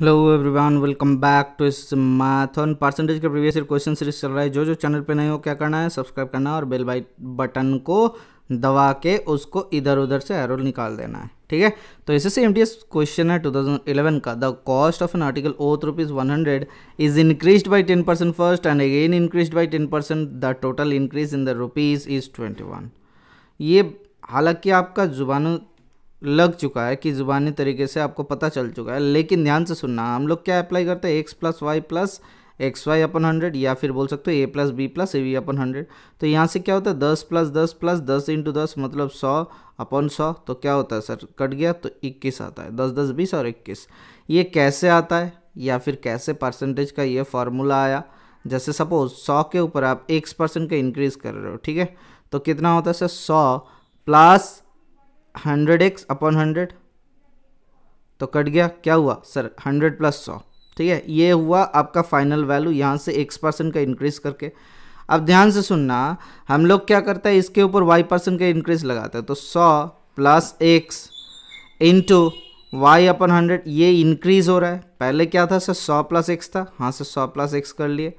hello everyone welcome back to इस मैथन percentage के प्रीवियस ईयर क्वेश्चन सीरीज चल रहा है जो जो चैनल पे नहीं हो क्या करना है सब्सक्राइब करना है और बेल बाइट बटन को दबा के उसको इधर उधर से एरो निकाल देना है ठीक है तो एस एस क्वेश्चन है 2011 का the cost of an article worth rupees one hundred is increase by ten percent first and again increase by ten percent the total increase in the rupees is twenty one ये हालांकि आपका जुबानों लग चुका है कि ज़ुबानी तरीके से आपको पता चल चुका है लेकिन ध्यान से सुनना हम लोग क्या अप्लाई करते हैं x plus y plus x y upon hundred या फिर बोल सकते हो a plus b plus a b upon hundred तो यहाँ से क्या होता है दस प्लस दस प्लस दस इंटू दस मतलब सौ अपन सौ तो क्या होता है सर कट गया तो इक्कीस आता है दस दस बीस और इक्कीस ये कैसे आता है या फिर कैसे परसेंटेज का ये फार्मूला आया जैसे सपोज सौ के ऊपर आप एक्स परसेंट का इंक्रीज़ कर रहे हो ठीक है तो कितना होता है सर सौ plus hundred x upon hundred तो कट गया क्या हुआ सर हंड्रेड प्लस सौ ठीक है ये हुआ आपका फाइनल वैल्यू यहाँ से एक्स परसेंट का इंक्रीज करके अब ध्यान से सुनना हम लोग क्या करते हैं इसके ऊपर वाई परसेंट का इंक्रीज लगाते हैं तो सौ plus x into y upon hundred ये इंक्रीज हो रहा है पहले क्या था सर सौ प्लस एक्स था हाँ सर सौ प्लस एक्स कर लिए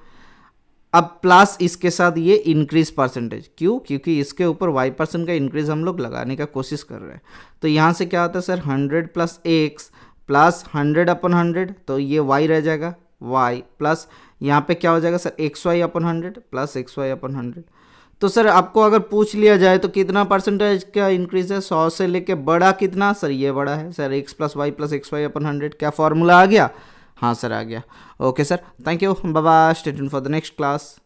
अब प्लस इसके साथ ये इंक्रीज परसेंटेज क्यों क्योंकि इसके ऊपर वाई परसेंट का इंक्रीज हम लोग लगाने का कोशिश कर रहे हैं तो यहाँ से क्या होता है sir hundred plus x plus hundred upon hundred तो ये वाई रह जाएगा वाई प्लस यहाँ पे क्या हो जाएगा sir x y upon hundred plus x y upon hundred तो सर आपको अगर पूछ लिया जाए तो कितना परसेंटेज का इंक्रीज है सौ से लेके बड़ा कितना सर ये बड़ा है sir x plus y plus x y upon hundred क्या फॉर्मूला आ गया हाँ सर आ गया ओके सर थैंक यू बाबा state for the next class